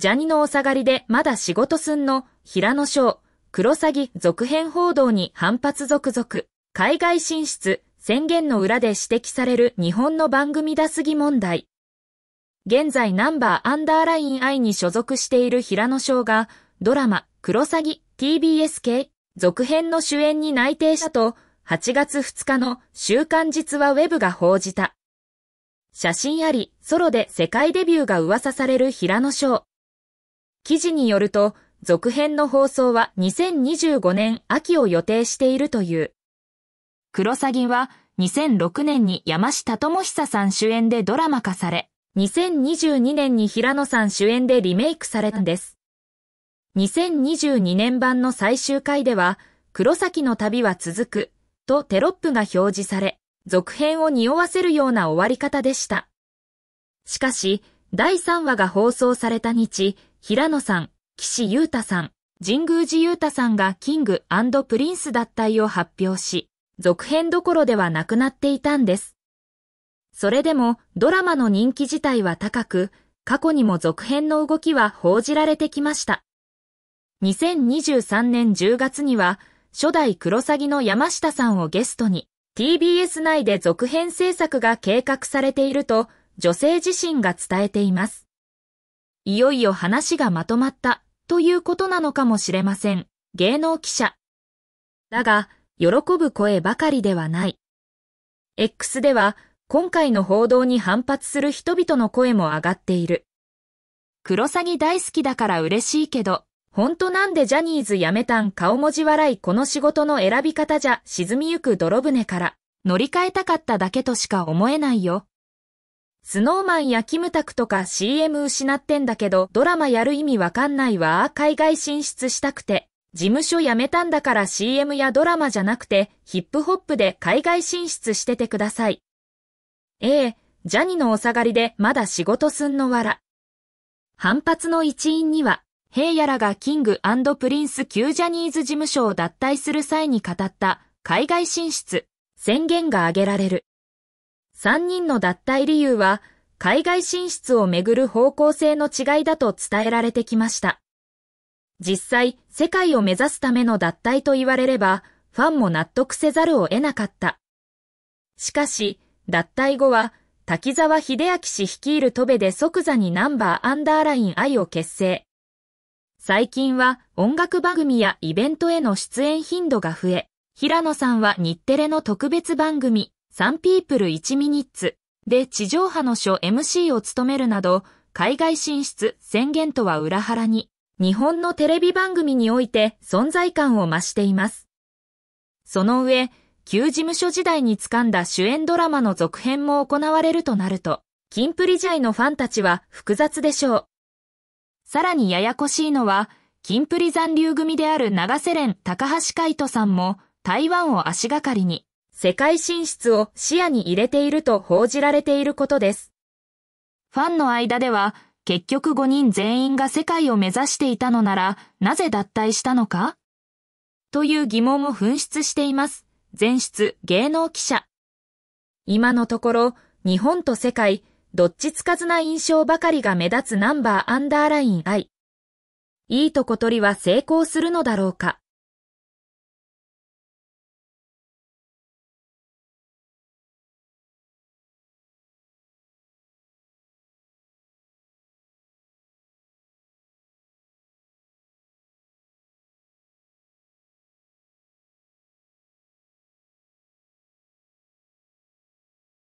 ジャニのお下がりでまだ仕事すんの、平野翔、黒詐欺続編報道に反発続々、海外進出、宣言の裏で指摘される日本の番組だすぎ問題。現在ナンバーアンダーライン I に所属している平野翔が、ドラマ、黒詐欺、TBS 系、続編の主演に内定したと、8月2日の週刊実話ウェブが報じた。写真あり、ソロで世界デビューが噂される平野翔。記事によると、続編の放送は2025年秋を予定しているという。クロサギは2006年に山下智久さん主演でドラマ化され、2022年に平野さん主演でリメイクされたんです。2022年版の最終回では、黒崎の旅は続くとテロップが表示され、続編を匂わせるような終わり方でした。しかし、第3話が放送された日、平野さん、岸優太さん、神宮寺優太さんがキングプリンス脱退を発表し、続編どころではなくなっていたんです。それでもドラマの人気自体は高く、過去にも続編の動きは報じられてきました。2023年10月には、初代クロサギの山下さんをゲストに、TBS 内で続編制作が計画されていると、女性自身が伝えています。いよいよ話がまとまったということなのかもしれません。芸能記者。だが、喜ぶ声ばかりではない。X では、今回の報道に反発する人々の声も上がっている。クロサギ大好きだから嬉しいけど、ほんとなんでジャニーズ辞めたん顔文字笑いこの仕事の選び方じゃ沈みゆく泥船から乗り換えたかっただけとしか思えないよ。スノーマンやキムタクとか CM 失ってんだけど、ドラマやる意味わかんないわ海外進出したくて。事務所辞めたんだから CM やドラマじゃなくて、ヒップホップで海外進出しててください。ええ、ジャニのお下がりでまだ仕事すんのわら。反発の一因には、ヘイヤらがキングプリンス旧ジャニーズ事務所を脱退する際に語った海外進出宣言が挙げられる。3人の脱退理由は、海外進出をめぐる方向性の違いだと伝えられてきました。実際、世界を目指すための脱退と言われれば、ファンも納得せざるを得なかった。しかし、脱退後は、滝沢秀明氏率いる戸部で即座にナンバーアンダーライン愛を結成。最近は音楽番組やイベントへの出演頻度が増え、平野さんは日テレの特別番組、サンピープル1ミニッツで地上波の書 MC を務めるなど、海外進出宣言とは裏腹に、日本のテレビ番組において存在感を増しています。その上、旧事務所時代に掴んだ主演ドラマの続編も行われるとなると、キンプリジャイのファンたちは複雑でしょう。さらにややこしいのは、キンプリ残留組である長瀬連高橋海人さんも台湾を足がかりに、世界進出を視野に入れていると報じられていることです。ファンの間では、結局5人全員が世界を目指していたのなら、なぜ脱退したのかという疑問を噴出しています。前出芸能記者。今のところ、日本と世界、どっちつかずな印象ばかりが目立つナンバーアンダーライン I。いいとこ取りは成功するのだろうか